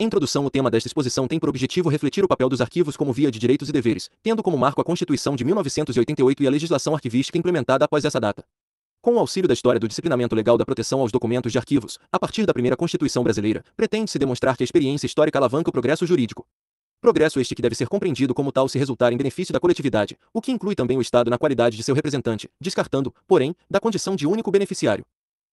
Introdução O tema desta exposição tem por objetivo refletir o papel dos arquivos como via de direitos e deveres, tendo como marco a Constituição de 1988 e a legislação arquivística implementada após essa data. Com o auxílio da história do disciplinamento legal da proteção aos documentos de arquivos, a partir da primeira Constituição brasileira, pretende-se demonstrar que a experiência histórica alavanca o progresso jurídico. Progresso este que deve ser compreendido como tal se resultar em benefício da coletividade, o que inclui também o Estado na qualidade de seu representante, descartando, porém, da condição de único beneficiário.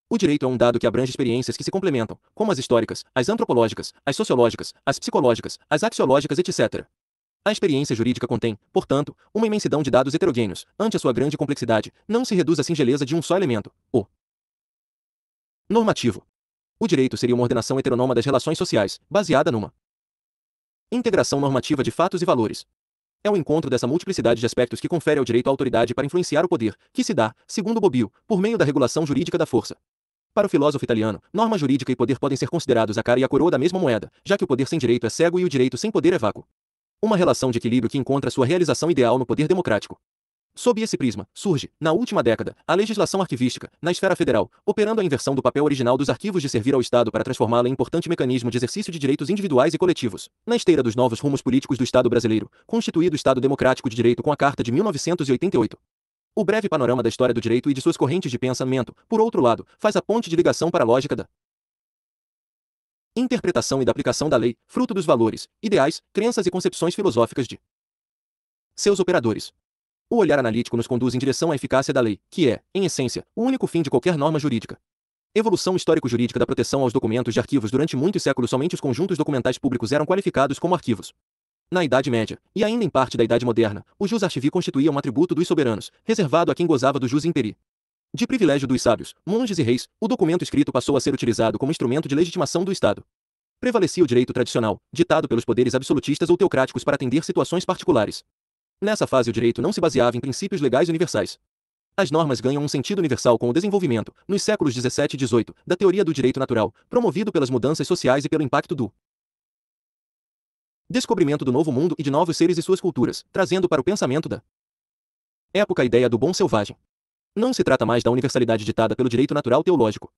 O direito é um dado que abrange experiências que se complementam, como as históricas, as antropológicas, as sociológicas, as psicológicas, as axiológicas, etc. A experiência jurídica contém, portanto, uma imensidão de dados heterogêneos. Ante a sua grande complexidade, não se reduz à singeleza de um só elemento, o normativo. O direito seria uma ordenação heteronoma das relações sociais, baseada numa integração normativa de fatos e valores. É o encontro dessa multiplicidade de aspectos que confere ao direito a autoridade para influenciar o poder, que se dá, segundo Bobbio, por meio da regulação jurídica da força. Para o filósofo italiano, norma jurídica e poder podem ser considerados a cara e a coroa da mesma moeda, já que o poder sem direito é cego e o direito sem poder é vácuo. Uma relação de equilíbrio que encontra sua realização ideal no poder democrático. Sob esse prisma, surge, na última década, a legislação arquivística, na esfera federal, operando a inversão do papel original dos arquivos de servir ao Estado para transformá-la em importante mecanismo de exercício de direitos individuais e coletivos. Na esteira dos novos rumos políticos do Estado brasileiro, constituído Estado Democrático de Direito com a Carta de 1988. O breve panorama da história do direito e de suas correntes de pensamento, por outro lado, faz a ponte de ligação para a lógica da interpretação e da aplicação da lei, fruto dos valores, ideais, crenças e concepções filosóficas de seus operadores. O olhar analítico nos conduz em direção à eficácia da lei, que é, em essência, o único fim de qualquer norma jurídica. Evolução histórico-jurídica da proteção aos documentos de arquivos Durante muitos séculos somente os conjuntos documentais públicos eram qualificados como arquivos. Na Idade Média, e ainda em parte da Idade Moderna, o jus archivi constituía um atributo dos soberanos, reservado a quem gozava do jus imperi. De privilégio dos sábios, monges e reis, o documento escrito passou a ser utilizado como instrumento de legitimação do Estado. Prevalecia o direito tradicional, ditado pelos poderes absolutistas ou teocráticos para atender situações particulares. Nessa fase, o direito não se baseava em princípios legais universais. As normas ganham um sentido universal com o desenvolvimento, nos séculos 17 e 18, da teoria do direito natural, promovido pelas mudanças sociais e pelo impacto do Descobrimento do novo mundo e de novos seres e suas culturas, trazendo para o pensamento da época a ideia do bom selvagem. Não se trata mais da universalidade ditada pelo direito natural teológico.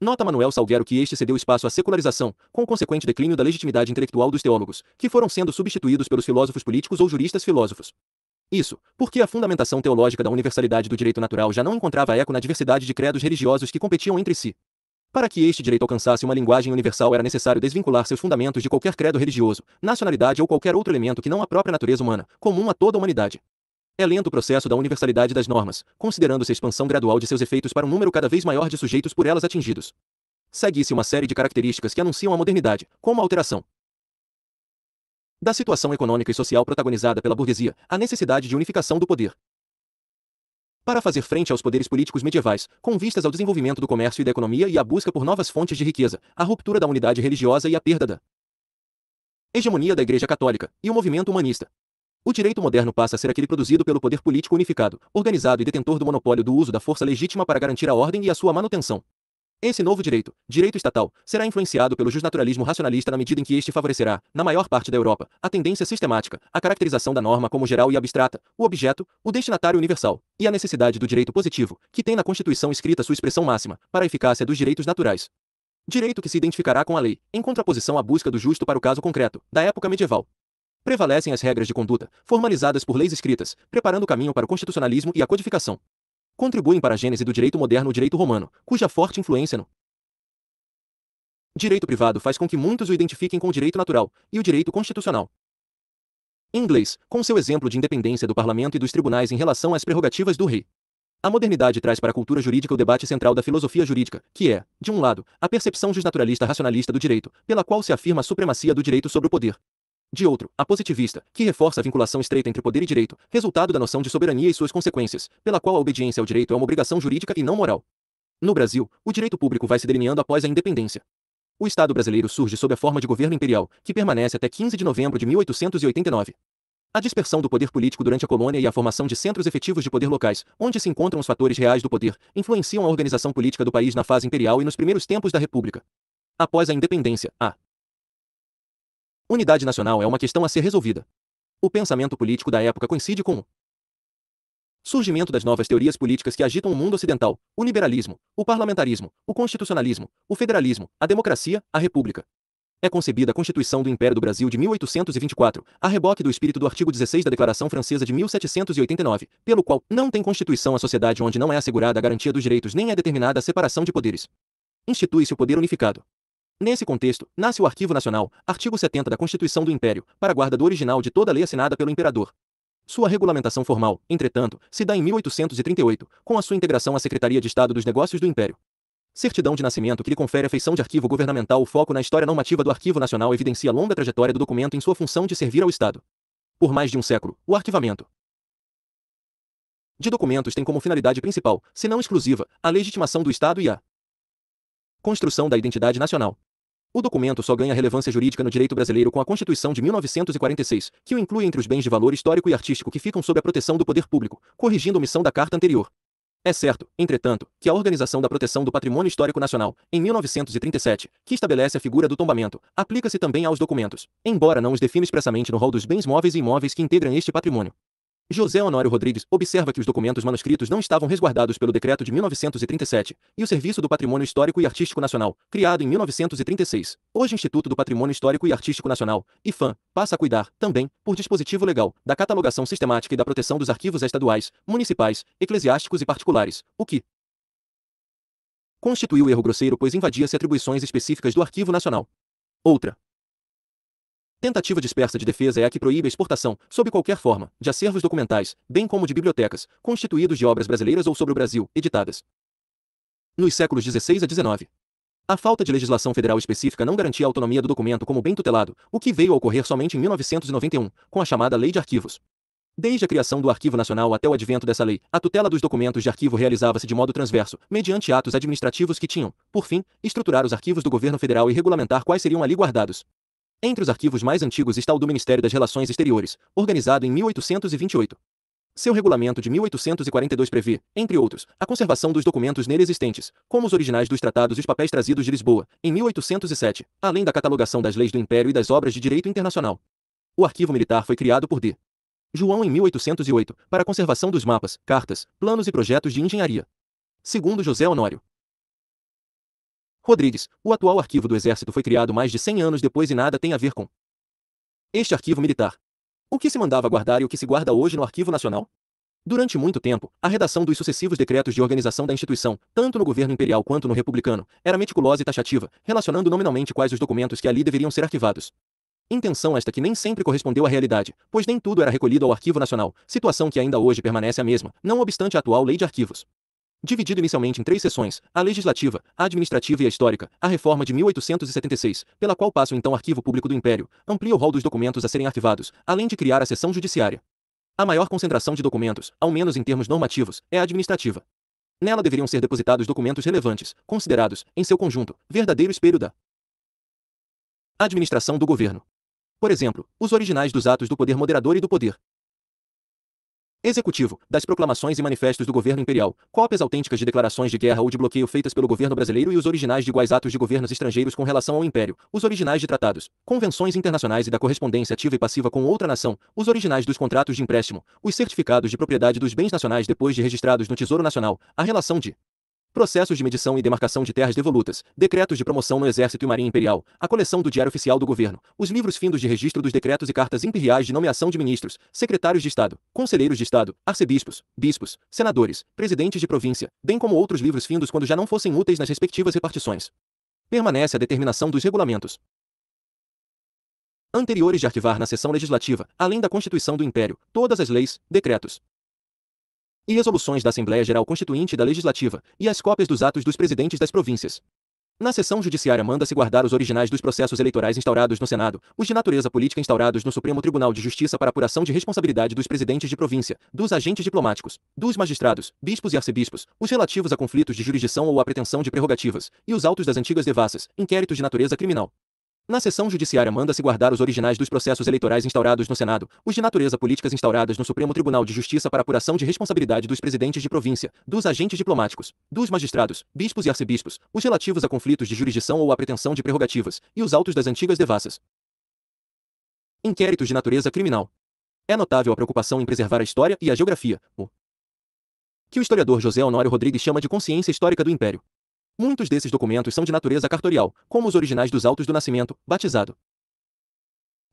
Nota Manuel Salgueiro que este cedeu espaço à secularização, com o consequente declínio da legitimidade intelectual dos teólogos, que foram sendo substituídos pelos filósofos políticos ou juristas filósofos. Isso, porque a fundamentação teológica da universalidade do direito natural já não encontrava eco na diversidade de credos religiosos que competiam entre si. Para que este direito alcançasse uma linguagem universal era necessário desvincular seus fundamentos de qualquer credo religioso, nacionalidade ou qualquer outro elemento que não a própria natureza humana, comum a toda a humanidade. É lento o processo da universalidade das normas, considerando-se a expansão gradual de seus efeitos para um número cada vez maior de sujeitos por elas atingidos. Segue-se uma série de características que anunciam a modernidade, como a alteração da situação econômica e social protagonizada pela burguesia, a necessidade de unificação do poder, para fazer frente aos poderes políticos medievais, com vistas ao desenvolvimento do comércio e da economia e à busca por novas fontes de riqueza, a ruptura da unidade religiosa e a perda da hegemonia da Igreja Católica e o movimento humanista. O direito moderno passa a ser aquele produzido pelo poder político unificado, organizado e detentor do monopólio do uso da força legítima para garantir a ordem e a sua manutenção. Esse novo direito, direito estatal, será influenciado pelo justnaturalismo racionalista na medida em que este favorecerá, na maior parte da Europa, a tendência sistemática, a caracterização da norma como geral e abstrata, o objeto, o destinatário universal, e a necessidade do direito positivo, que tem na Constituição escrita sua expressão máxima, para a eficácia dos direitos naturais. Direito que se identificará com a lei, em contraposição à busca do justo para o caso concreto, da época medieval. Prevalecem as regras de conduta, formalizadas por leis escritas, preparando o caminho para o constitucionalismo e a codificação contribuem para a gênese do direito moderno o direito romano, cuja forte influência no direito privado faz com que muitos o identifiquem com o direito natural e o direito constitucional. Em inglês, com seu exemplo de independência do parlamento e dos tribunais em relação às prerrogativas do rei. A modernidade traz para a cultura jurídica o debate central da filosofia jurídica, que é, de um lado, a percepção justnaturalista racionalista do direito, pela qual se afirma a supremacia do direito sobre o poder, de outro, a positivista, que reforça a vinculação estreita entre poder e direito, resultado da noção de soberania e suas consequências, pela qual a obediência ao direito é uma obrigação jurídica e não moral. No Brasil, o direito público vai se delineando após a independência. O Estado brasileiro surge sob a forma de governo imperial, que permanece até 15 de novembro de 1889. A dispersão do poder político durante a colônia e a formação de centros efetivos de poder locais, onde se encontram os fatores reais do poder, influenciam a organização política do país na fase imperial e nos primeiros tempos da República. Após a independência, a Unidade nacional é uma questão a ser resolvida. O pensamento político da época coincide com o surgimento das novas teorias políticas que agitam o mundo ocidental: o liberalismo, o parlamentarismo, o constitucionalismo, o federalismo, a democracia, a república. É concebida a Constituição do Império do Brasil de 1824, a reboque do espírito do artigo 16 da Declaração Francesa de 1789, pelo qual não tem constituição a sociedade onde não é assegurada a garantia dos direitos nem é determinada a separação de poderes. Institui-se o poder unificado. Nesse contexto, nasce o Arquivo Nacional, artigo 70 da Constituição do Império, para guarda do original de toda lei assinada pelo imperador. Sua regulamentação formal, entretanto, se dá em 1838, com a sua integração à Secretaria de Estado dos Negócios do Império. Certidão de nascimento que lhe confere a feição de arquivo governamental. O foco na história normativa do Arquivo Nacional evidencia a longa trajetória do documento em sua função de servir ao Estado. Por mais de um século, o arquivamento de documentos tem como finalidade principal, se não exclusiva, a legitimação do Estado e a construção da identidade nacional. O documento só ganha relevância jurídica no direito brasileiro com a Constituição de 1946, que o inclui entre os bens de valor histórico e artístico que ficam sob a proteção do poder público, corrigindo a omissão da carta anterior. É certo, entretanto, que a Organização da Proteção do Patrimônio Histórico Nacional, em 1937, que estabelece a figura do tombamento, aplica-se também aos documentos, embora não os defina expressamente no rol dos bens móveis e imóveis que integram este patrimônio. José Honório Rodrigues observa que os documentos manuscritos não estavam resguardados pelo decreto de 1937 e o Serviço do Patrimônio Histórico e Artístico Nacional, criado em 1936. Hoje Instituto do Patrimônio Histórico e Artístico Nacional, IFAM, passa a cuidar, também, por dispositivo legal, da catalogação sistemática e da proteção dos arquivos estaduais, municipais, eclesiásticos e particulares, o que, constituiu erro grosseiro pois invadia-se atribuições específicas do Arquivo Nacional. Outra Tentativa dispersa de defesa é a que proíbe a exportação, sob qualquer forma, de acervos documentais, bem como de bibliotecas, constituídos de obras brasileiras ou sobre o Brasil, editadas nos séculos XVI a XIX. A falta de legislação federal específica não garantia a autonomia do documento como bem tutelado, o que veio a ocorrer somente em 1991, com a chamada Lei de Arquivos. Desde a criação do Arquivo Nacional até o advento dessa lei, a tutela dos documentos de arquivo realizava-se de modo transverso, mediante atos administrativos que tinham, por fim, estruturar os arquivos do governo federal e regulamentar quais seriam ali guardados. Entre os arquivos mais antigos está o do Ministério das Relações Exteriores, organizado em 1828. Seu regulamento de 1842 prevê, entre outros, a conservação dos documentos nele existentes, como os originais dos tratados e os papéis trazidos de Lisboa, em 1807, além da catalogação das leis do Império e das obras de direito internacional. O arquivo militar foi criado por D. João em 1808, para a conservação dos mapas, cartas, planos e projetos de engenharia. Segundo José Honório, Rodrigues, o atual arquivo do Exército foi criado mais de 100 anos depois e nada tem a ver com este arquivo militar. O que se mandava guardar e o que se guarda hoje no Arquivo Nacional? Durante muito tempo, a redação dos sucessivos decretos de organização da instituição, tanto no governo imperial quanto no republicano, era meticulosa e taxativa, relacionando nominalmente quais os documentos que ali deveriam ser arquivados. Intenção esta que nem sempre correspondeu à realidade, pois nem tudo era recolhido ao Arquivo Nacional, situação que ainda hoje permanece a mesma, não obstante a atual lei de arquivos. Dividido inicialmente em três sessões, a legislativa, a administrativa e a histórica, a reforma de 1876, pela qual passa o então Arquivo Público do Império, amplia o rol dos documentos a serem arquivados, além de criar a seção judiciária. A maior concentração de documentos, ao menos em termos normativos, é a administrativa. Nela deveriam ser depositados documentos relevantes, considerados, em seu conjunto, verdadeiro espelho da administração do governo. Por exemplo, os originais dos atos do poder moderador e do poder Executivo, das proclamações e manifestos do governo imperial, cópias autênticas de declarações de guerra ou de bloqueio feitas pelo governo brasileiro e os originais de iguais atos de governos estrangeiros com relação ao império, os originais de tratados, convenções internacionais e da correspondência ativa e passiva com outra nação, os originais dos contratos de empréstimo, os certificados de propriedade dos bens nacionais depois de registrados no Tesouro Nacional, a relação de Processos de medição e demarcação de terras devolutas, decretos de promoção no Exército e Marinha Imperial, a coleção do Diário Oficial do Governo, os livros findos de registro dos decretos e cartas imperiais de nomeação de ministros, secretários de Estado, conselheiros de Estado, arcebispos, bispos, senadores, presidentes de província, bem como outros livros findos quando já não fossem úteis nas respectivas repartições. Permanece a determinação dos regulamentos anteriores de arquivar na sessão legislativa, além da Constituição do Império, todas as leis, decretos, e resoluções da Assembleia Geral Constituinte e da Legislativa, e as cópias dos atos dos presidentes das províncias. Na sessão judiciária manda-se guardar os originais dos processos eleitorais instaurados no Senado, os de natureza política instaurados no Supremo Tribunal de Justiça para apuração de responsabilidade dos presidentes de província, dos agentes diplomáticos, dos magistrados, bispos e arcebispos, os relativos a conflitos de jurisdição ou à pretensão de prerrogativas, e os autos das antigas devassas, inquéritos de natureza criminal. Na sessão judiciária manda-se guardar os originais dos processos eleitorais instaurados no Senado, os de natureza políticas instauradas no Supremo Tribunal de Justiça para apuração de responsabilidade dos presidentes de província, dos agentes diplomáticos, dos magistrados, bispos e arcebispos, os relativos a conflitos de jurisdição ou à pretensão de prerrogativas, e os autos das antigas devassas. Inquéritos de natureza criminal. É notável a preocupação em preservar a história e a geografia, o que o historiador José Honório Rodrigues chama de consciência histórica do Império. Muitos desses documentos são de natureza cartorial, como os originais dos autos do nascimento, batizado,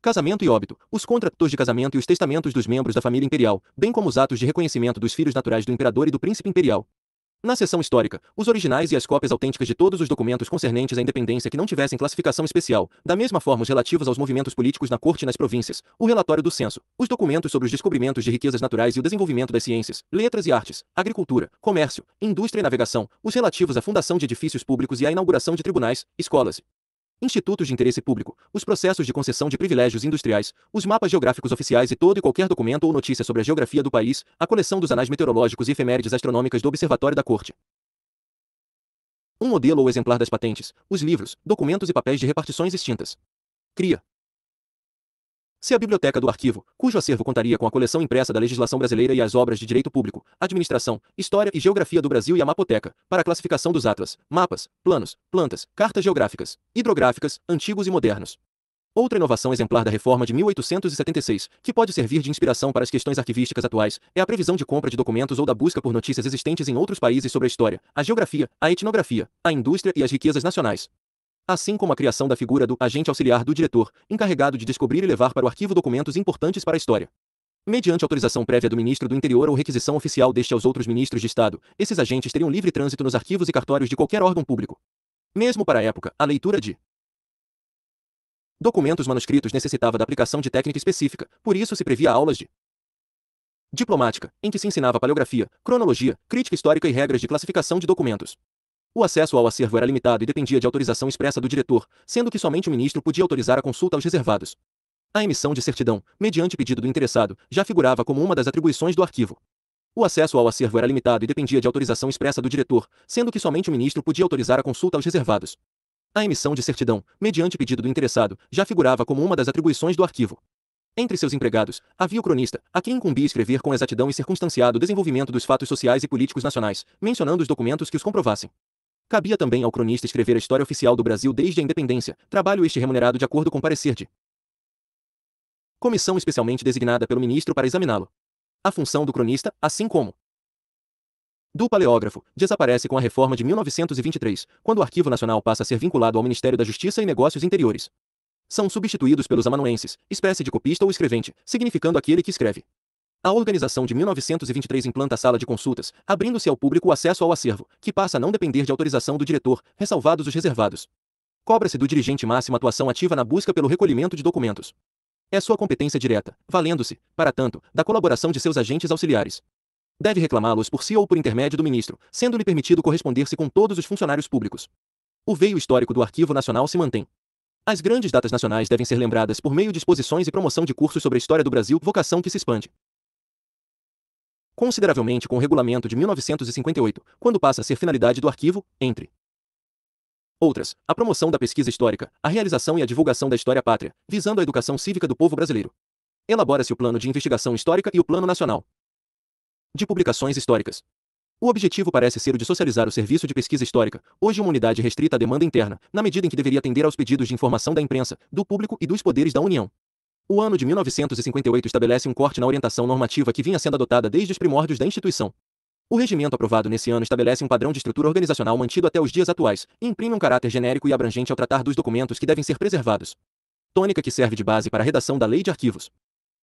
casamento e óbito, os contratos de casamento e os testamentos dos membros da família imperial, bem como os atos de reconhecimento dos filhos naturais do imperador e do príncipe imperial. Na seção histórica, os originais e as cópias autênticas de todos os documentos concernentes à independência que não tivessem classificação especial, da mesma forma os relativos aos movimentos políticos na corte e nas províncias, o relatório do censo, os documentos sobre os descobrimentos de riquezas naturais e o desenvolvimento das ciências, letras e artes, agricultura, comércio, indústria e navegação, os relativos à fundação de edifícios públicos e à inauguração de tribunais, escolas, institutos de interesse público, os processos de concessão de privilégios industriais, os mapas geográficos oficiais e todo e qualquer documento ou notícia sobre a geografia do país, a coleção dos anais meteorológicos e efemérides astronômicas do Observatório da Corte. Um modelo ou exemplar das patentes, os livros, documentos e papéis de repartições extintas. Cria. Se a biblioteca do arquivo, cujo acervo contaria com a coleção impressa da legislação brasileira e as obras de direito público, administração, história e geografia do Brasil e a mapoteca, para a classificação dos atlas, mapas, planos, plantas, cartas geográficas, hidrográficas, antigos e modernos, Outra inovação exemplar da reforma de 1876, que pode servir de inspiração para as questões arquivísticas atuais, é a previsão de compra de documentos ou da busca por notícias existentes em outros países sobre a história, a geografia, a etnografia, a indústria e as riquezas nacionais assim como a criação da figura do agente auxiliar do diretor, encarregado de descobrir e levar para o arquivo documentos importantes para a história. Mediante autorização prévia do ministro do Interior ou requisição oficial deste aos outros ministros de Estado, esses agentes teriam livre trânsito nos arquivos e cartórios de qualquer órgão público. Mesmo para a época, a leitura de documentos manuscritos necessitava da aplicação de técnica específica, por isso se previa aulas de diplomática, em que se ensinava paleografia, cronologia, crítica histórica e regras de classificação de documentos. O acesso ao acervo era limitado e dependia de autorização expressa do diretor, sendo que somente o ministro podia autorizar a consulta aos reservados. A emissão de certidão, mediante pedido do interessado, já figurava como uma das atribuições do arquivo. O acesso ao acervo era limitado e dependia de autorização expressa do diretor, sendo que somente o ministro podia autorizar a consulta aos reservados. A emissão de certidão, mediante pedido do interessado, já figurava como uma das atribuições do arquivo. Entre seus empregados, havia o cronista, a quem incumbia escrever com exatidão e circunstanciado o desenvolvimento dos fatos sociais e políticos nacionais, mencionando os documentos que os comprovassem. Cabia também ao cronista escrever a história oficial do Brasil desde a independência, trabalho este remunerado de acordo com parecer de comissão especialmente designada pelo ministro para examiná-lo. A função do cronista, assim como do paleógrafo, desaparece com a reforma de 1923, quando o Arquivo Nacional passa a ser vinculado ao Ministério da Justiça e Negócios Interiores. São substituídos pelos amanuenses, espécie de copista ou escrevente, significando aquele que escreve. A organização de 1923 implanta a sala de consultas, abrindo-se ao público o acesso ao acervo, que passa a não depender de autorização do diretor, ressalvados os reservados. Cobra-se do dirigente máxima atuação ativa na busca pelo recolhimento de documentos. É sua competência direta, valendo-se, para tanto, da colaboração de seus agentes auxiliares. Deve reclamá-los por si ou por intermédio do ministro, sendo-lhe permitido corresponder-se com todos os funcionários públicos. O veio histórico do Arquivo Nacional se mantém. As grandes datas nacionais devem ser lembradas por meio de exposições e promoção de cursos sobre a história do Brasil, vocação que se expande consideravelmente com o regulamento de 1958, quando passa a ser finalidade do arquivo, entre outras, a promoção da pesquisa histórica, a realização e a divulgação da história pátria, visando a educação cívica do povo brasileiro. Elabora-se o Plano de Investigação Histórica e o Plano Nacional de Publicações Históricas. O objetivo parece ser o de socializar o serviço de pesquisa histórica, hoje uma unidade restrita à demanda interna, na medida em que deveria atender aos pedidos de informação da imprensa, do público e dos poderes da União. O ano de 1958 estabelece um corte na orientação normativa que vinha sendo adotada desde os primórdios da instituição. O regimento aprovado nesse ano estabelece um padrão de estrutura organizacional mantido até os dias atuais e imprime um caráter genérico e abrangente ao tratar dos documentos que devem ser preservados. Tônica que serve de base para a redação da Lei de Arquivos.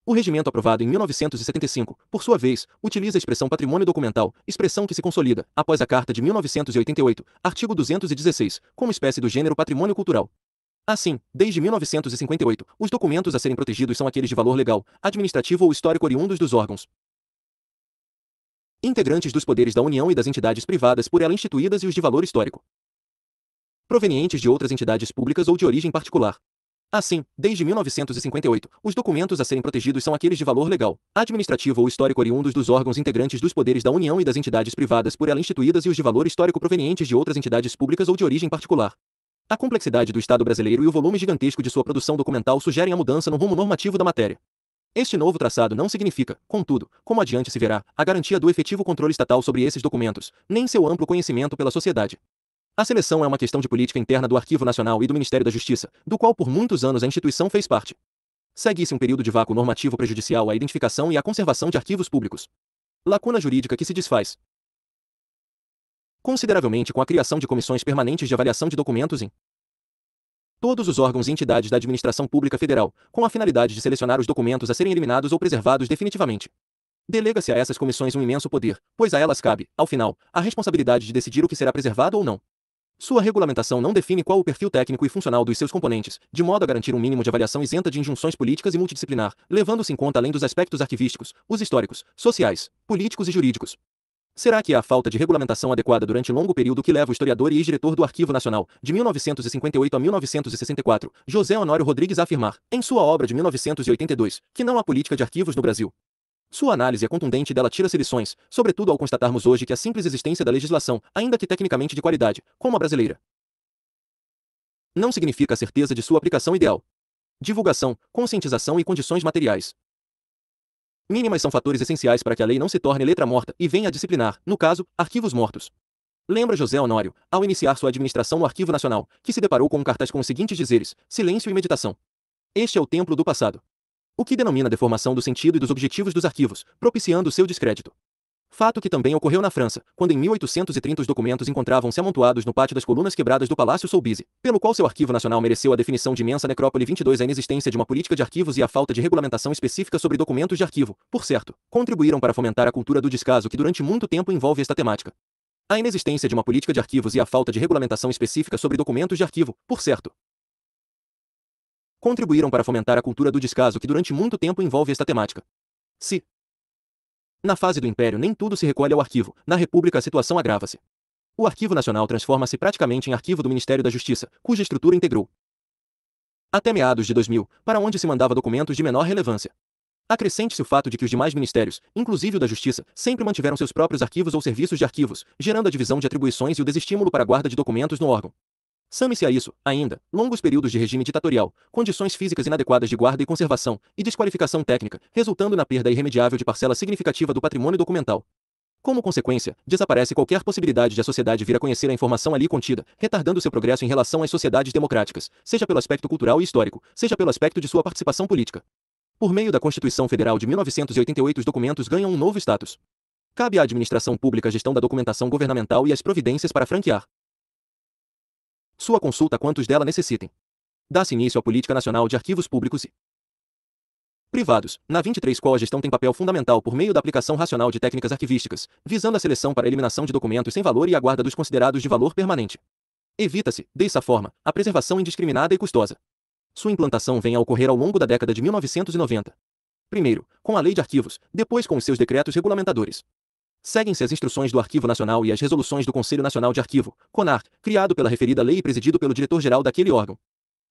O regimento aprovado em 1975, por sua vez, utiliza a expressão patrimônio documental, expressão que se consolida, após a Carta de 1988, artigo 216, como espécie do gênero patrimônio cultural. Assim, desde 1958, os documentos a serem protegidos são aqueles de valor legal, administrativo ou histórico oriundos dos órgãos integrantes dos poderes da União e das entidades privadas por ela instituídas e os de valor histórico provenientes de outras entidades públicas ou de origem particular. Assim, desde 1958, os documentos a serem protegidos são aqueles de valor legal, administrativo ou histórico oriundos dos órgãos integrantes dos poderes da União e das entidades privadas por ela instituídas e os de valor histórico provenientes de outras entidades públicas ou de origem particular. A complexidade do Estado brasileiro e o volume gigantesco de sua produção documental sugerem a mudança no rumo normativo da matéria. Este novo traçado não significa, contudo, como adiante se verá, a garantia do efetivo controle estatal sobre esses documentos, nem seu amplo conhecimento pela sociedade. A seleção é uma questão de política interna do Arquivo Nacional e do Ministério da Justiça, do qual por muitos anos a instituição fez parte. Segue-se um período de vácuo normativo prejudicial à identificação e à conservação de arquivos públicos. Lacuna jurídica que se desfaz consideravelmente com a criação de comissões permanentes de avaliação de documentos em todos os órgãos e entidades da administração pública federal, com a finalidade de selecionar os documentos a serem eliminados ou preservados definitivamente. Delega-se a essas comissões um imenso poder, pois a elas cabe, ao final, a responsabilidade de decidir o que será preservado ou não. Sua regulamentação não define qual o perfil técnico e funcional dos seus componentes, de modo a garantir um mínimo de avaliação isenta de injunções políticas e multidisciplinar, levando-se em conta além dos aspectos arquivísticos, os históricos, sociais, políticos e jurídicos, Será que é a falta de regulamentação adequada durante longo período que leva o historiador e ex-diretor do Arquivo Nacional, de 1958 a 1964, José Honório Rodrigues a afirmar, em sua obra de 1982, que não há política de arquivos no Brasil? Sua análise é contundente e dela tira-se lições, sobretudo ao constatarmos hoje que a simples existência da legislação, ainda que tecnicamente de qualidade, como a brasileira, não significa a certeza de sua aplicação ideal. Divulgação, conscientização e condições materiais mínimas são fatores essenciais para que a lei não se torne letra morta e venha a disciplinar, no caso, arquivos mortos. Lembra José Honório, ao iniciar sua administração no Arquivo Nacional, que se deparou com um cartaz com os seguintes dizeres: silêncio e meditação. Este é o templo do passado. O que denomina deformação do sentido e dos objetivos dos arquivos, propiciando seu descrédito. Fato que também ocorreu na França, quando em 1830 os documentos encontravam-se amontoados no pátio das colunas quebradas do Palácio Soubise, pelo qual seu arquivo nacional mereceu a definição de imensa necrópole 22 a inexistência de uma política de arquivos e a falta de regulamentação específica sobre documentos de arquivo, por certo, contribuíram para fomentar a cultura do descaso que durante muito tempo envolve esta temática. A inexistência de uma política de arquivos e a falta de regulamentação específica sobre documentos de arquivo, por certo, contribuíram para fomentar a cultura do descaso que durante muito tempo envolve esta temática. Se, na fase do Império, nem tudo se recolhe ao arquivo, na República, a situação agrava-se. O Arquivo Nacional transforma-se praticamente em arquivo do Ministério da Justiça, cuja estrutura integrou, até meados de 2000, para onde se mandava documentos de menor relevância. Acrescente-se o fato de que os demais ministérios, inclusive o da Justiça, sempre mantiveram seus próprios arquivos ou serviços de arquivos, gerando a divisão de atribuições e o desestímulo para a guarda de documentos no órgão same se a isso, ainda, longos períodos de regime ditatorial, condições físicas inadequadas de guarda e conservação, e desqualificação técnica, resultando na perda irremediável de parcela significativa do patrimônio documental. Como consequência, desaparece qualquer possibilidade de a sociedade vir a conhecer a informação ali contida, retardando seu progresso em relação às sociedades democráticas, seja pelo aspecto cultural e histórico, seja pelo aspecto de sua participação política. Por meio da Constituição Federal de 1988, os documentos ganham um novo status. Cabe à administração pública a gestão da documentação governamental e as providências para franquear, sua consulta quantos dela necessitem. Dá-se início à Política Nacional de Arquivos Públicos e privados. Na 23 qual a gestão tem papel fundamental por meio da aplicação racional de técnicas arquivísticas, visando a seleção para a eliminação de documentos sem valor e a guarda dos considerados de valor permanente. Evita-se, dessa forma, a preservação indiscriminada e custosa. Sua implantação vem a ocorrer ao longo da década de 1990. Primeiro, com a Lei de Arquivos, depois com os seus decretos regulamentadores. Seguem-se as instruções do Arquivo Nacional e as resoluções do Conselho Nacional de Arquivo, CONAR, criado pela referida lei e presidido pelo diretor-geral daquele órgão.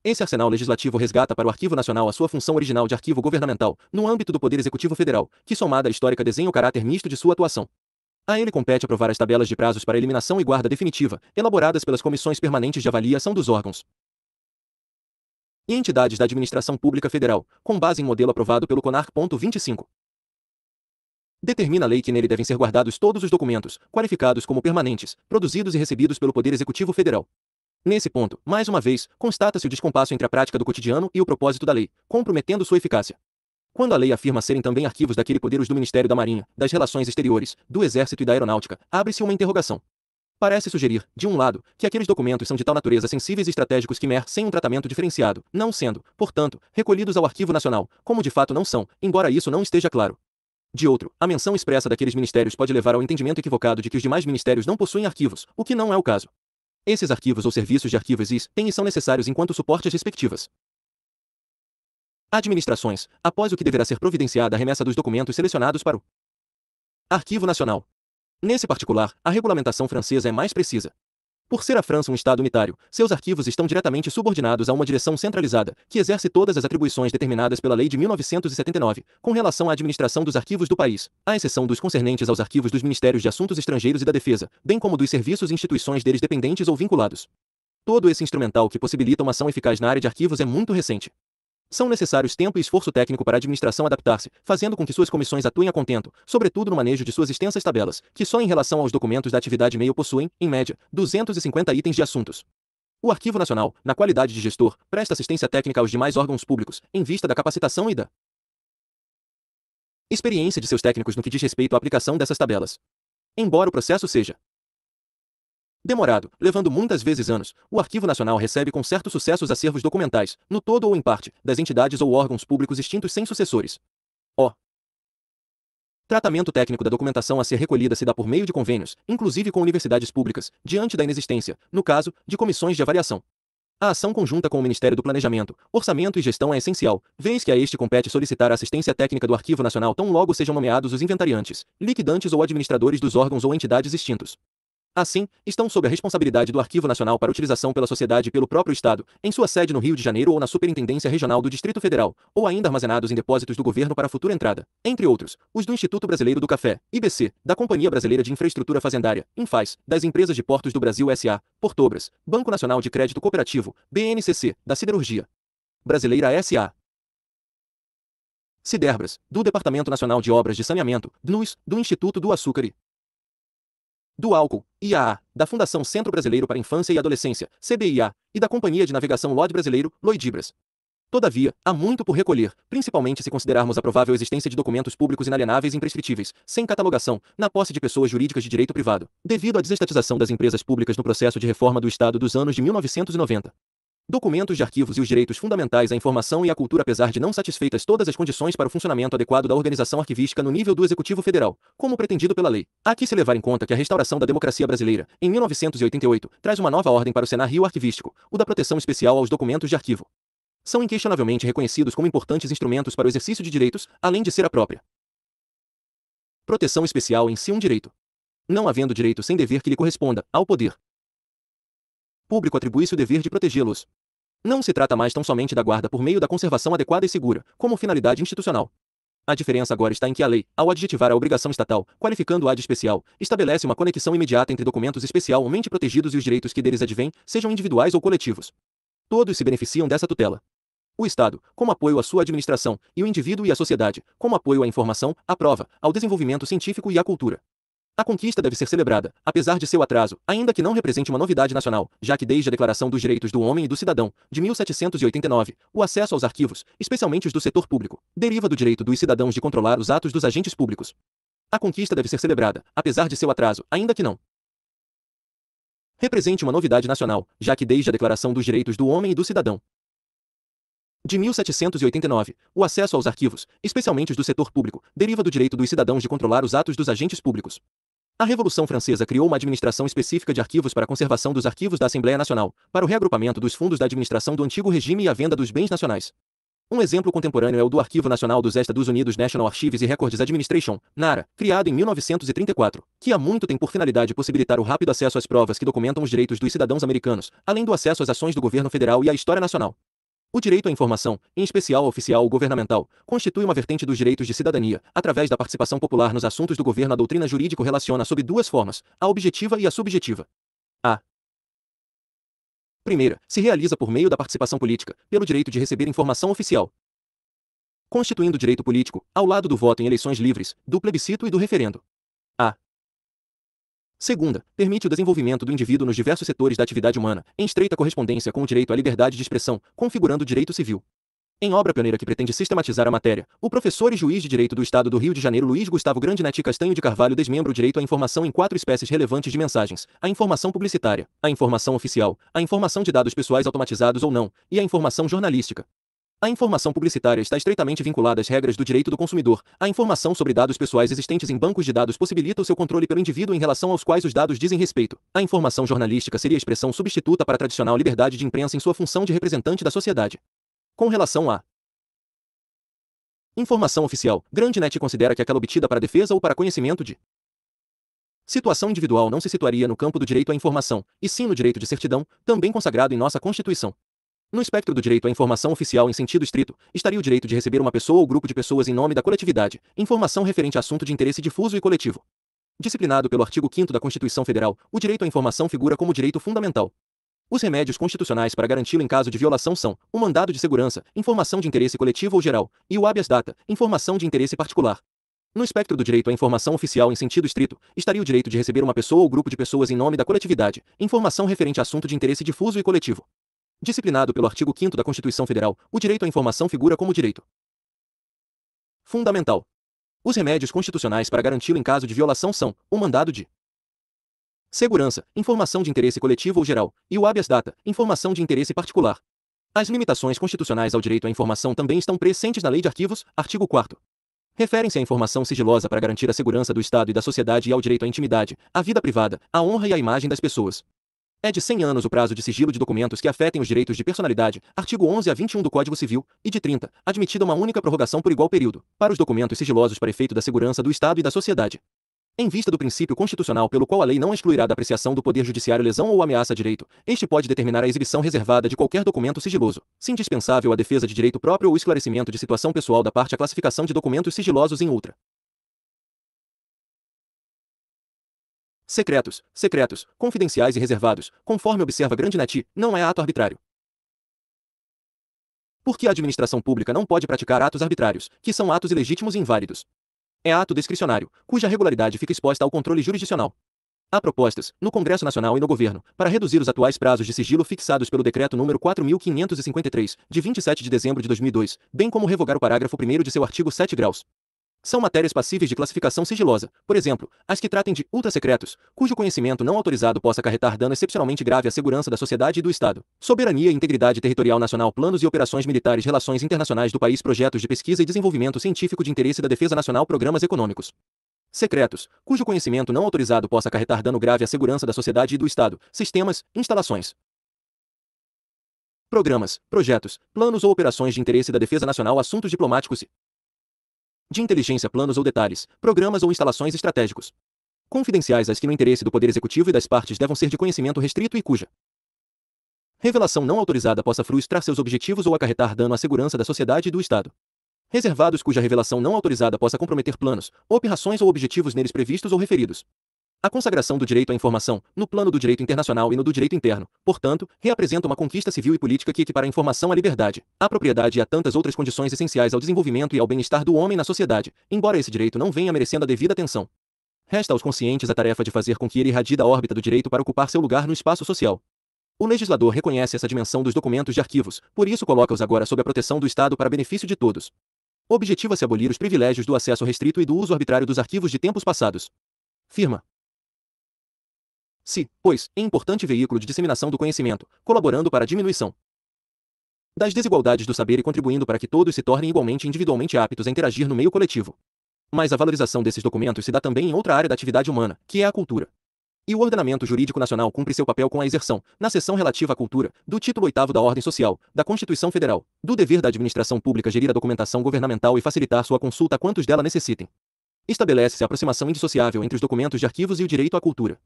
Esse arsenal legislativo resgata para o Arquivo Nacional a sua função original de arquivo governamental, no âmbito do Poder Executivo Federal, que somada à histórica desenha o caráter misto de sua atuação. A ele compete aprovar as tabelas de prazos para eliminação e guarda definitiva, elaboradas pelas comissões permanentes de avaliação dos órgãos e entidades da Administração Pública Federal, com base em modelo aprovado pelo CONARC.25. Determina a lei que nele devem ser guardados todos os documentos, qualificados como permanentes, produzidos e recebidos pelo Poder Executivo Federal. Nesse ponto, mais uma vez, constata-se o descompasso entre a prática do cotidiano e o propósito da lei, comprometendo sua eficácia. Quando a lei afirma serem também arquivos daquele poder os do Ministério da Marinha, das Relações Exteriores, do Exército e da Aeronáutica, abre-se uma interrogação. Parece sugerir, de um lado, que aqueles documentos são de tal natureza sensíveis e estratégicos que merecem um tratamento diferenciado, não sendo, portanto, recolhidos ao Arquivo Nacional, como de fato não são, embora isso não esteja claro. De outro, a menção expressa daqueles ministérios pode levar ao entendimento equivocado de que os demais ministérios não possuem arquivos, o que não é o caso. Esses arquivos ou serviços de arquivos IS têm e são necessários enquanto suporte às respectivas. Administrações, após o que deverá ser providenciada a remessa dos documentos selecionados para o Arquivo Nacional. Nesse particular, a regulamentação francesa é mais precisa. Por ser a França um Estado unitário, seus arquivos estão diretamente subordinados a uma direção centralizada, que exerce todas as atribuições determinadas pela Lei de 1979, com relação à administração dos arquivos do país, à exceção dos concernentes aos arquivos dos Ministérios de Assuntos Estrangeiros e da Defesa, bem como dos serviços e instituições deles dependentes ou vinculados. Todo esse instrumental que possibilita uma ação eficaz na área de arquivos é muito recente. São necessários tempo e esforço técnico para a administração adaptar-se, fazendo com que suas comissões atuem a contento, sobretudo no manejo de suas extensas tabelas, que só em relação aos documentos da atividade meio possuem, em média, 250 itens de assuntos. O Arquivo Nacional, na qualidade de gestor, presta assistência técnica aos demais órgãos públicos, em vista da capacitação e da experiência de seus técnicos no que diz respeito à aplicação dessas tabelas. Embora o processo seja Demorado, levando muitas vezes anos, o Arquivo Nacional recebe com certo sucesso os acervos documentais, no todo ou em parte, das entidades ou órgãos públicos extintos sem sucessores. O. Tratamento técnico da documentação a ser recolhida se dá por meio de convênios, inclusive com universidades públicas, diante da inexistência, no caso, de comissões de avaliação. A ação conjunta com o Ministério do Planejamento, Orçamento e Gestão é essencial, vez que a este compete solicitar a assistência técnica do Arquivo Nacional tão logo sejam nomeados os inventariantes, liquidantes ou administradores dos órgãos ou entidades extintos. Assim, estão sob a responsabilidade do Arquivo Nacional para utilização pela sociedade e pelo próprio Estado, em sua sede no Rio de Janeiro ou na Superintendência Regional do Distrito Federal, ou ainda armazenados em depósitos do governo para futura entrada, entre outros, os do Instituto Brasileiro do Café, IBC, da Companhia Brasileira de Infraestrutura Fazendária, Infaz, das Empresas de Portos do Brasil SA, Portobras, Banco Nacional de Crédito Cooperativo, BNCC, da Siderurgia Brasileira SA, Siderbras, do Departamento Nacional de Obras de Saneamento, DNUS, do Instituto do Açúcar e do álcool, IAA, da Fundação Centro Brasileiro para Infância e Adolescência, CBIA, e da Companhia de Navegação LOD Brasileiro, Loidibras. Todavia, há muito por recolher, principalmente se considerarmos a provável existência de documentos públicos inalienáveis e imprescritíveis, sem catalogação, na posse de pessoas jurídicas de direito privado, devido à desestatização das empresas públicas no processo de reforma do Estado dos anos de 1990. Documentos de arquivos e os direitos fundamentais à informação e à cultura apesar de não satisfeitas todas as condições para o funcionamento adequado da organização arquivística no nível do Executivo Federal, como pretendido pela lei. Há que se levar em conta que a restauração da democracia brasileira, em 1988, traz uma nova ordem para o cenário arquivístico, o da proteção especial aos documentos de arquivo. São inquestionavelmente reconhecidos como importantes instrumentos para o exercício de direitos, além de ser a própria proteção especial em si um direito. Não havendo direito sem dever que lhe corresponda, ao poder, público atribui-se o dever de protegê-los. Não se trata mais tão somente da guarda por meio da conservação adequada e segura, como finalidade institucional. A diferença agora está em que a lei, ao adjetivar a obrigação estatal, qualificando-a de especial, estabelece uma conexão imediata entre documentos especialmente protegidos e os direitos que deles advêm, sejam individuais ou coletivos. Todos se beneficiam dessa tutela. O Estado, como apoio à sua administração, e o indivíduo e a sociedade, como apoio à informação, à prova, ao desenvolvimento científico e à cultura. A conquista deve ser celebrada, apesar de seu atraso, ainda que não represente uma novidade nacional, já que desde a Declaração dos Direitos do Homem e do Cidadão, de 1789, o acesso aos arquivos, especialmente os do setor público, deriva do direito dos cidadãos de controlar os atos dos agentes públicos. A conquista deve ser celebrada, apesar de seu atraso, ainda que não represente uma novidade nacional, já que desde a Declaração dos Direitos do Homem e do Cidadão, de 1789, o acesso aos arquivos, especialmente os do setor público, deriva do direito dos cidadãos de controlar os atos dos agentes públicos. A Revolução Francesa criou uma administração específica de arquivos para a conservação dos arquivos da Assembleia Nacional, para o reagrupamento dos fundos da administração do antigo regime e a venda dos bens nacionais. Um exemplo contemporâneo é o do Arquivo Nacional dos Estados Unidos National Archives e Records Administration, NARA, criado em 1934, que há muito tem por finalidade possibilitar o rápido acesso às provas que documentam os direitos dos cidadãos americanos, além do acesso às ações do governo federal e à história nacional. O direito à informação, em especial oficial ou governamental, constitui uma vertente dos direitos de cidadania, através da participação popular nos assuntos do governo. A doutrina jurídico relaciona sob duas formas, a objetiva e a subjetiva. A primeira se realiza por meio da participação política, pelo direito de receber informação oficial, constituindo direito político, ao lado do voto em eleições livres, do plebiscito e do referendo. Segunda, permite o desenvolvimento do indivíduo nos diversos setores da atividade humana, em estreita correspondência com o direito à liberdade de expressão, configurando o direito civil. Em obra pioneira que pretende sistematizar a matéria, o professor e juiz de direito do Estado do Rio de Janeiro Luiz Gustavo Grandinati Castanho de Carvalho desmembra o direito à informação em quatro espécies relevantes de mensagens: a informação publicitária, a informação oficial, a informação de dados pessoais automatizados ou não, e a informação jornalística. A informação publicitária está estreitamente vinculada às regras do direito do consumidor. A informação sobre dados pessoais existentes em bancos de dados possibilita o seu controle pelo indivíduo em relação aos quais os dados dizem respeito. A informação jornalística seria a expressão substituta para a tradicional liberdade de imprensa em sua função de representante da sociedade. Com relação a Informação oficial. GrandNet considera que aquela obtida para defesa ou para conhecimento de Situação individual não se situaria no campo do direito à informação, e sim no direito de certidão, também consagrado em nossa Constituição. No espectro do direito à informação oficial em sentido estrito, estaria o direito de receber uma pessoa ou grupo de pessoas em nome da coletividade, informação referente a assunto de interesse difuso e coletivo. Disciplinado pelo artigo 5 da Constituição Federal, o direito à informação figura como direito fundamental. Os remédios constitucionais para garanti-lo em caso de violação são o mandado de segurança, informação de interesse coletivo ou geral, e o habeas data, informação de interesse particular. No espectro do direito à informação oficial em sentido estrito, estaria o direito de receber uma pessoa ou grupo de pessoas em nome da coletividade, informação referente a assunto de interesse difuso e coletivo disciplinado pelo artigo 5 da Constituição Federal, o direito à informação figura como direito fundamental. Os remédios constitucionais para garanti-lo em caso de violação são o mandado de segurança, informação de interesse coletivo ou geral, e o habeas data, informação de interesse particular. As limitações constitucionais ao direito à informação também estão presentes na Lei de Arquivos, artigo 4 referem-se à informação sigilosa para garantir a segurança do Estado e da sociedade e ao direito à intimidade, à vida privada, à honra e à imagem das pessoas. É de 100 anos o prazo de sigilo de documentos que afetem os direitos de personalidade, artigo 11 a 21 do Código Civil, e de 30, admitida uma única prorrogação por igual período, para os documentos sigilosos para efeito da segurança do Estado e da sociedade. Em vista do princípio constitucional pelo qual a lei não excluirá da apreciação do Poder Judiciário lesão ou ameaça a direito, este pode determinar a exibição reservada de qualquer documento sigiloso, se indispensável à defesa de direito próprio ou esclarecimento de situação pessoal da parte a classificação de documentos sigilosos em outra. secretos, secretos, confidenciais e reservados, conforme observa Grande Grandinetti, não é ato arbitrário. Por que a administração pública não pode praticar atos arbitrários, que são atos ilegítimos e inválidos. É ato discricionário, cuja regularidade fica exposta ao controle jurisdicional. Há propostas, no Congresso Nacional e no Governo, para reduzir os atuais prazos de sigilo fixados pelo Decreto Número 4.553, de 27 de dezembro de 2002, bem como revogar o parágrafo 1 de seu artigo 7 graus. São matérias passíveis de classificação sigilosa, por exemplo, as que tratem de ultrasecretos, cujo conhecimento não autorizado possa acarretar dano excepcionalmente grave à segurança da sociedade e do Estado. Soberania e integridade territorial nacional, planos e operações militares, relações internacionais do país, projetos de pesquisa e desenvolvimento científico de interesse da defesa nacional, programas econômicos secretos, cujo conhecimento não autorizado possa acarretar dano grave à segurança da sociedade e do Estado, sistemas, instalações, programas, projetos, planos ou operações de interesse da defesa nacional, assuntos diplomáticos e de inteligência, planos ou detalhes, programas ou instalações estratégicos. Confidenciais as que no interesse do Poder Executivo e das partes devam ser de conhecimento restrito e cuja revelação não autorizada possa frustrar seus objetivos ou acarretar dano à segurança da sociedade e do Estado. Reservados cuja revelação não autorizada possa comprometer planos, operações ou objetivos neles previstos ou referidos. A consagração do direito à informação, no plano do direito internacional e no do direito interno, portanto, representa uma conquista civil e política que equipara a informação à liberdade, à propriedade e a tantas outras condições essenciais ao desenvolvimento e ao bem-estar do homem na sociedade, embora esse direito não venha merecendo a devida atenção. Resta aos conscientes a tarefa de fazer com que ele irradie da órbita do direito para ocupar seu lugar no espaço social. O legislador reconhece essa dimensão dos documentos de arquivos, por isso coloca-os agora sob a proteção do Estado para benefício de todos. Objetiva-se abolir os privilégios do acesso restrito e do uso arbitrário dos arquivos de tempos passados. Firma se, pois, é importante veículo de disseminação do conhecimento, colaborando para a diminuição das desigualdades do saber e contribuindo para que todos se tornem igualmente individualmente aptos a interagir no meio coletivo. Mas a valorização desses documentos se dá também em outra área da atividade humana, que é a cultura. E o ordenamento jurídico nacional cumpre seu papel com a exerção, na seção relativa à cultura, do título 8 da Ordem Social, da Constituição Federal, do dever da administração pública gerir a documentação governamental e facilitar sua consulta a quantos dela necessitem. Estabelece-se a aproximação indissociável entre os documentos de arquivos e o direito à cultura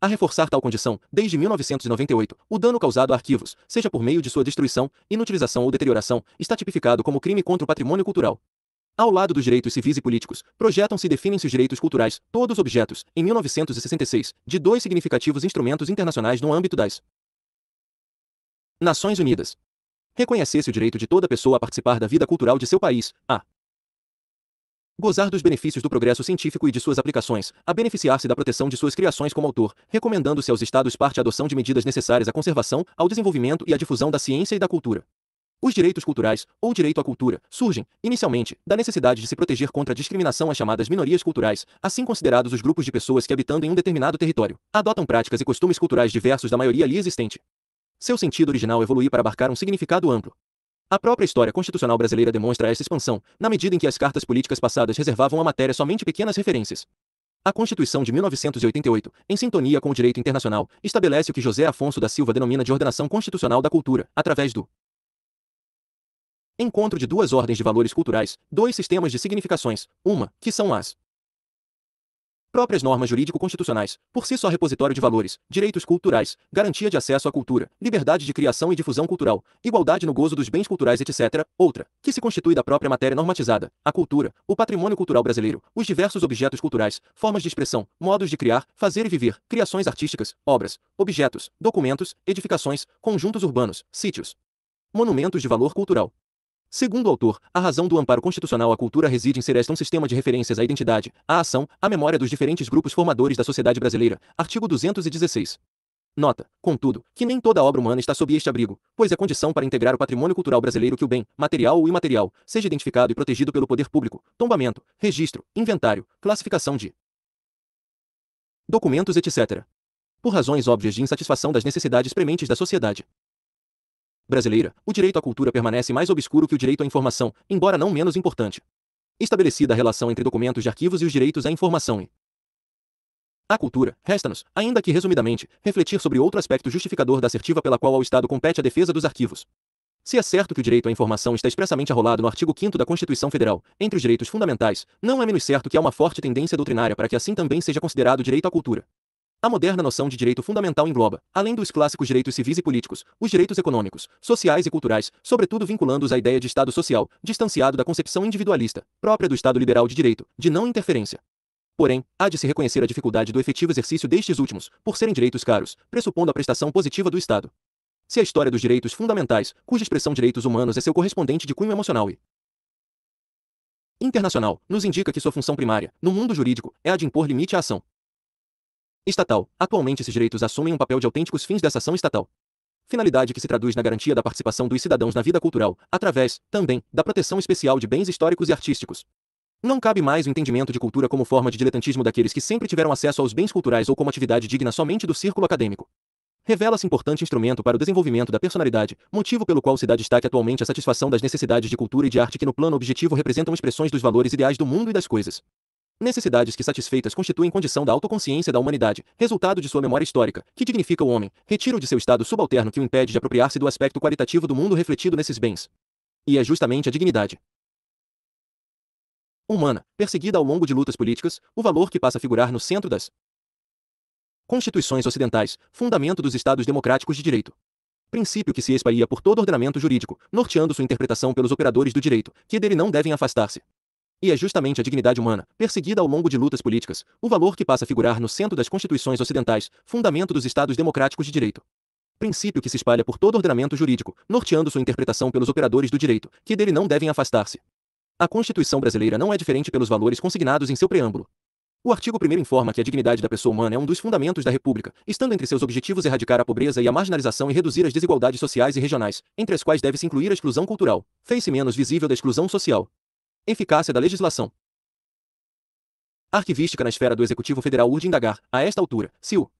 a reforçar tal condição, desde 1998, o dano causado a arquivos, seja por meio de sua destruição, inutilização ou deterioração, está tipificado como crime contra o patrimônio cultural. Ao lado dos direitos civis e políticos, projetam-se e definem-se os direitos culturais, todos objetos, em 1966, de dois significativos instrumentos internacionais no âmbito das Nações Unidas. Reconhecesse o direito de toda pessoa a participar da vida cultural de seu país, a gozar dos benefícios do progresso científico e de suas aplicações, a beneficiar-se da proteção de suas criações como autor, recomendando-se aos Estados parte a adoção de medidas necessárias à conservação, ao desenvolvimento e à difusão da ciência e da cultura. Os direitos culturais, ou direito à cultura, surgem, inicialmente, da necessidade de se proteger contra a discriminação às chamadas minorias culturais, assim considerados os grupos de pessoas que, habitando em um determinado território, adotam práticas e costumes culturais diversos da maioria ali existente. Seu sentido original evoluiu para abarcar um significado amplo, a própria história constitucional brasileira demonstra essa expansão, na medida em que as cartas políticas passadas reservavam à matéria somente pequenas referências. A Constituição de 1988, em sintonia com o direito internacional, estabelece o que José Afonso da Silva denomina de ordenação constitucional da cultura, através do encontro de duas ordens de valores culturais, dois sistemas de significações, uma, que são as próprias normas jurídico-constitucionais, por si só repositório de valores, direitos culturais, garantia de acesso à cultura, liberdade de criação e difusão cultural, igualdade no gozo dos bens culturais, etc. Outra, que se constitui da própria matéria normatizada, a cultura, o patrimônio cultural brasileiro, os diversos objetos culturais, formas de expressão, modos de criar, fazer e viver, criações artísticas, obras, objetos, documentos, edificações, conjuntos urbanos, sítios, monumentos de valor cultural, Segundo o autor, a razão do amparo constitucional à cultura reside em ser esta um sistema de referências à identidade, à ação, à memória dos diferentes grupos formadores da sociedade brasileira. Artigo 216. Nota, contudo, que nem toda obra humana está sob este abrigo, pois é condição para integrar o patrimônio cultural brasileiro que o bem, material ou imaterial, seja identificado e protegido pelo poder público, tombamento, registro, inventário, classificação de documentos, etc. Por razões óbvias de insatisfação das necessidades prementes da sociedade brasileira, o direito à cultura permanece mais obscuro que o direito à informação, embora não menos importante. Estabelecida a relação entre documentos de arquivos e os direitos à informação e à cultura, resta-nos, ainda que resumidamente, refletir sobre outro aspecto justificador da assertiva pela qual ao Estado compete a defesa dos arquivos. Se é certo que o direito à informação está expressamente arrolado no artigo 5 da Constituição Federal, entre os direitos fundamentais, não é menos certo que há uma forte tendência doutrinária para que assim também seja considerado o direito à cultura. A moderna noção de direito fundamental engloba, além dos clássicos direitos civis e políticos, os direitos econômicos, sociais e culturais, sobretudo vinculando-os à ideia de Estado social, distanciado da concepção individualista, própria do Estado liberal de direito, de não interferência. Porém, há de se reconhecer a dificuldade do efetivo exercício destes últimos, por serem direitos caros, pressupondo a prestação positiva do Estado. Se a história dos direitos fundamentais, cuja expressão direitos humanos é seu correspondente de cunho emocional e internacional, nos indica que sua função primária, no mundo jurídico, é a de impor limite à ação, estatal. Atualmente, esses direitos assumem um papel de autênticos fins dessa ação estatal. Finalidade que se traduz na garantia da participação dos cidadãos na vida cultural, através, também, da proteção especial de bens históricos e artísticos. Não cabe mais o entendimento de cultura como forma de diletantismo daqueles que sempre tiveram acesso aos bens culturais ou como atividade digna somente do círculo acadêmico. Revela-se importante instrumento para o desenvolvimento da personalidade, motivo pelo qual se dá destaque atualmente à satisfação das necessidades de cultura e de arte que no plano objetivo representam expressões dos valores ideais do mundo e das coisas. Necessidades que satisfeitas constituem condição da autoconsciência da humanidade, resultado de sua memória histórica, que dignifica o homem, retira-o de seu estado subalterno que o impede de apropriar-se do aspecto qualitativo do mundo refletido nesses bens. E é justamente a dignidade humana, perseguida ao longo de lutas políticas, o valor que passa a figurar no centro das constituições ocidentais, fundamento dos estados democráticos de direito. Princípio que se espalha por todo ordenamento jurídico, norteando sua interpretação pelos operadores do direito, que dele não devem afastar-se. E é justamente a dignidade humana, perseguida ao longo de lutas políticas, o valor que passa a figurar no centro das constituições ocidentais, fundamento dos Estados democráticos de direito. Princípio que se espalha por todo ordenamento jurídico, norteando sua interpretação pelos operadores do direito, que dele não devem afastar-se. A Constituição brasileira não é diferente pelos valores consignados em seu preâmbulo. O artigo 1 informa que a dignidade da pessoa humana é um dos fundamentos da República, estando entre seus objetivos erradicar a pobreza e a marginalização e reduzir as desigualdades sociais e regionais, entre as quais deve-se incluir a exclusão cultural, fez-se menos visível da exclusão social. Eficácia da legislação. Arquivística na esfera do Executivo Federal urge indagar, a esta altura, se o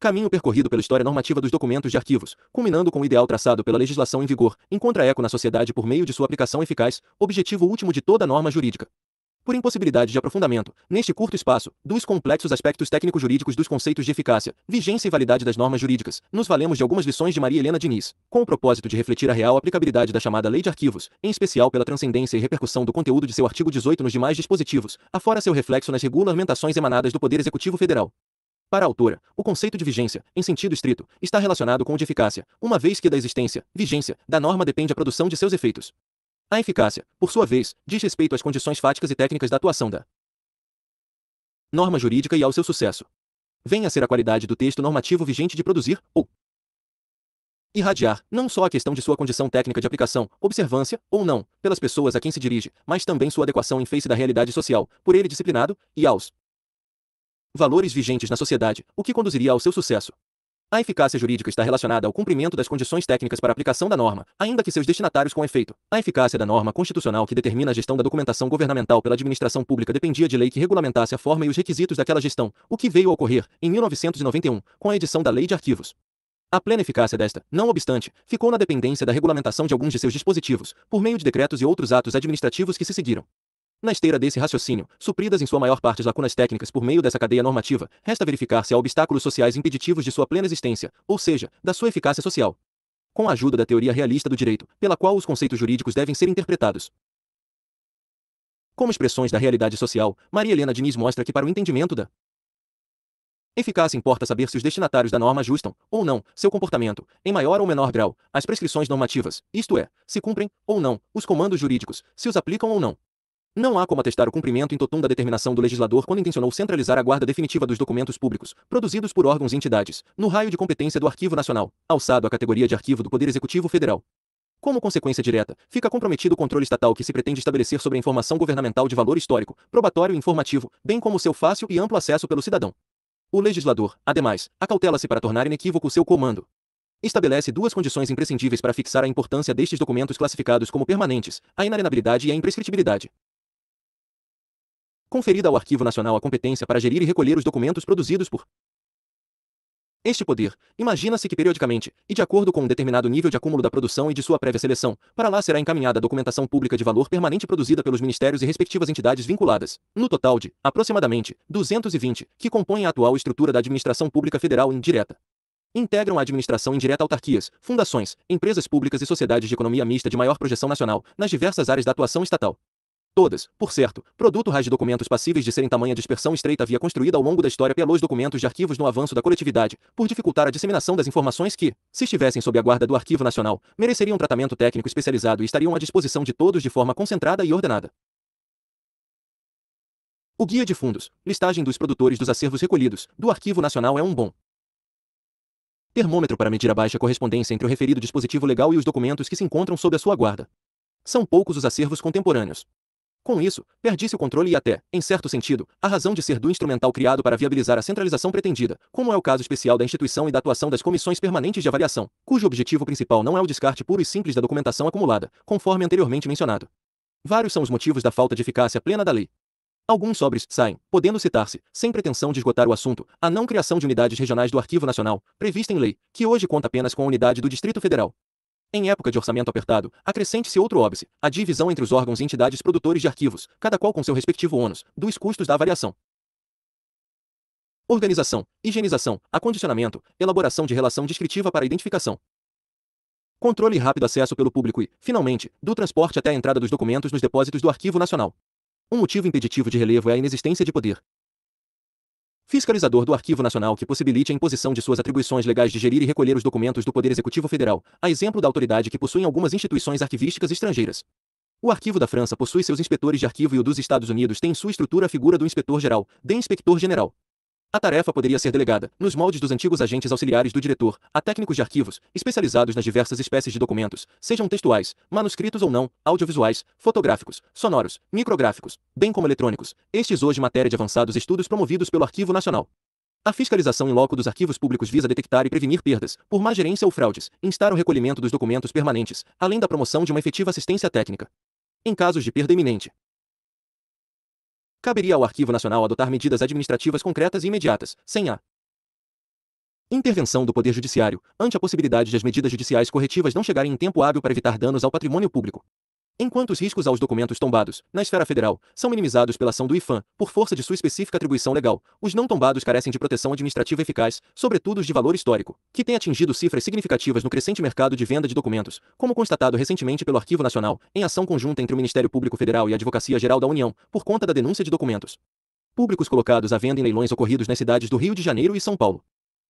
caminho percorrido pela história normativa dos documentos de arquivos, culminando com o ideal traçado pela legislação em vigor, encontra eco na sociedade por meio de sua aplicação eficaz, objetivo último de toda norma jurídica por impossibilidade de aprofundamento, neste curto espaço, dos complexos aspectos técnico-jurídicos dos conceitos de eficácia, vigência e validade das normas jurídicas, nos valemos de algumas lições de Maria Helena Diniz, com o propósito de refletir a real aplicabilidade da chamada Lei de Arquivos, em especial pela transcendência e repercussão do conteúdo de seu artigo 18 nos demais dispositivos, afora seu reflexo nas regulamentações emanadas do Poder Executivo Federal. Para a autora, o conceito de vigência, em sentido estrito, está relacionado com o de eficácia, uma vez que da existência, vigência, da norma depende a produção de seus efeitos. A eficácia, por sua vez, diz respeito às condições fáticas e técnicas da atuação da norma jurídica e ao seu sucesso. Vem a ser a qualidade do texto normativo vigente de produzir, ou irradiar, não só a questão de sua condição técnica de aplicação, observância, ou não, pelas pessoas a quem se dirige, mas também sua adequação em face da realidade social, por ele disciplinado, e aos valores vigentes na sociedade, o que conduziria ao seu sucesso. A eficácia jurídica está relacionada ao cumprimento das condições técnicas para aplicação da norma, ainda que seus destinatários com efeito. A eficácia da norma constitucional que determina a gestão da documentação governamental pela administração pública dependia de lei que regulamentasse a forma e os requisitos daquela gestão, o que veio a ocorrer, em 1991, com a edição da Lei de Arquivos. A plena eficácia desta, não obstante, ficou na dependência da regulamentação de alguns de seus dispositivos, por meio de decretos e outros atos administrativos que se seguiram. Na esteira desse raciocínio, supridas em sua maior parte lacunas técnicas por meio dessa cadeia normativa, resta verificar se há obstáculos sociais impeditivos de sua plena existência, ou seja, da sua eficácia social. Com a ajuda da teoria realista do direito, pela qual os conceitos jurídicos devem ser interpretados. Como expressões da realidade social, Maria Helena Diniz mostra que para o entendimento da Eficácia importa saber se os destinatários da norma ajustam, ou não, seu comportamento, em maior ou menor grau, às prescrições normativas, isto é, se cumprem, ou não, os comandos jurídicos, se os aplicam ou não. Não há como atestar o cumprimento em totum da determinação do legislador quando intencionou centralizar a guarda definitiva dos documentos públicos, produzidos por órgãos e entidades, no raio de competência do Arquivo Nacional, alçado à categoria de arquivo do Poder Executivo Federal. Como consequência direta, fica comprometido o controle estatal que se pretende estabelecer sobre a informação governamental de valor histórico, probatório e informativo, bem como seu fácil e amplo acesso pelo cidadão. O legislador, ademais, acautela-se para tornar inequívoco o seu comando, estabelece duas condições imprescindíveis para fixar a importância destes documentos classificados como permanentes: a inalienabilidade e a imprescritibilidade conferida ao Arquivo Nacional a competência para gerir e recolher os documentos produzidos por este poder, imagina-se que periodicamente, e de acordo com um determinado nível de acúmulo da produção e de sua prévia seleção, para lá será encaminhada a documentação pública de valor permanente produzida pelos ministérios e respectivas entidades vinculadas, no total de, aproximadamente, 220, que compõem a atual estrutura da administração pública federal indireta. Integram a administração indireta autarquias, fundações, empresas públicas e sociedades de economia mista de maior projeção nacional, nas diversas áreas da atuação estatal. Todas, por certo, produto raiz de documentos passíveis de serem tamanha dispersão estreita havia construída ao longo da história pelos documentos de arquivos no avanço da coletividade, por dificultar a disseminação das informações que, se estivessem sob a guarda do Arquivo Nacional, mereceriam tratamento técnico especializado e estariam à disposição de todos de forma concentrada e ordenada. O Guia de Fundos, listagem dos produtores dos acervos recolhidos, do Arquivo Nacional é um bom termômetro para medir a baixa correspondência entre o referido dispositivo legal e os documentos que se encontram sob a sua guarda. São poucos os acervos contemporâneos, com isso, perde-se o controle e até, em certo sentido, a razão de ser do instrumental criado para viabilizar a centralização pretendida, como é o caso especial da instituição e da atuação das comissões permanentes de avaliação, cujo objetivo principal não é o descarte puro e simples da documentação acumulada, conforme anteriormente mencionado. Vários são os motivos da falta de eficácia plena da lei. Alguns sobres saem, podendo citar-se, sem pretensão de esgotar o assunto, a não criação de unidades regionais do Arquivo Nacional, prevista em lei, que hoje conta apenas com a unidade do Distrito Federal. Em época de orçamento apertado, acrescente-se outro óbice, a divisão entre os órgãos e entidades produtores de arquivos, cada qual com seu respectivo ônus, dos custos da avaliação. Organização, higienização, acondicionamento, elaboração de relação descritiva para identificação. Controle e rápido acesso pelo público e, finalmente, do transporte até a entrada dos documentos nos depósitos do Arquivo Nacional. Um motivo impeditivo de relevo é a inexistência de poder fiscalizador do Arquivo Nacional que possibilite a imposição de suas atribuições legais de gerir e recolher os documentos do Poder Executivo Federal, a exemplo da autoridade que possuem algumas instituições arquivísticas estrangeiras. O Arquivo da França possui seus inspetores de arquivo e o dos Estados Unidos tem em sua estrutura a figura do Inspetor-Geral, de Inspector-General. A tarefa poderia ser delegada, nos moldes dos antigos agentes auxiliares do diretor, a técnicos de arquivos, especializados nas diversas espécies de documentos, sejam textuais, manuscritos ou não, audiovisuais, fotográficos, sonoros, micrográficos, bem como eletrônicos, estes hoje matéria de avançados estudos promovidos pelo Arquivo Nacional. A fiscalização em loco dos arquivos públicos visa detectar e prevenir perdas, por má gerência ou fraudes, instar o recolhimento dos documentos permanentes, além da promoção de uma efetiva assistência técnica. Em casos de perda iminente, Caberia ao Arquivo Nacional adotar medidas administrativas concretas e imediatas, sem a intervenção do Poder Judiciário, ante a possibilidade de as medidas judiciais corretivas não chegarem em tempo hábil para evitar danos ao patrimônio público. Enquanto os riscos aos documentos tombados, na esfera federal, são minimizados pela ação do IFAM, por força de sua específica atribuição legal, os não tombados carecem de proteção administrativa eficaz, sobretudo os de valor histórico, que têm atingido cifras significativas no crescente mercado de venda de documentos, como constatado recentemente pelo Arquivo Nacional, em ação conjunta entre o Ministério Público Federal e a Advocacia Geral da União, por conta da denúncia de documentos públicos colocados à venda em leilões ocorridos nas cidades do Rio de Janeiro e São Paulo.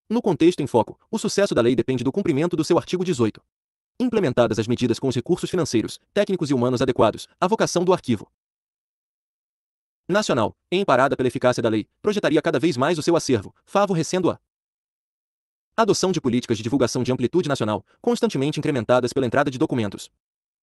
No contexto em foco, o sucesso da lei depende do cumprimento do seu artigo 18 implementadas as medidas com os recursos financeiros, técnicos e humanos adequados, a vocação do Arquivo Nacional, emparada pela eficácia da lei, projetaria cada vez mais o seu acervo, favorecendo a adoção de políticas de divulgação de amplitude nacional, constantemente incrementadas pela entrada de documentos,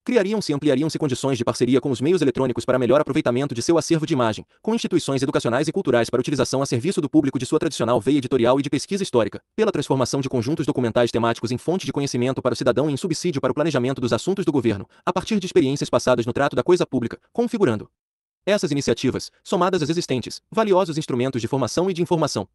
Criariam-se e ampliariam-se condições de parceria com os meios eletrônicos para melhor aproveitamento de seu acervo de imagem, com instituições educacionais e culturais para utilização a serviço do público de sua tradicional veia editorial e de pesquisa histórica, pela transformação de conjuntos documentais temáticos em fonte de conhecimento para o cidadão e em subsídio para o planejamento dos assuntos do governo, a partir de experiências passadas no trato da coisa pública, configurando essas iniciativas, somadas às existentes, valiosos instrumentos de formação e de informação.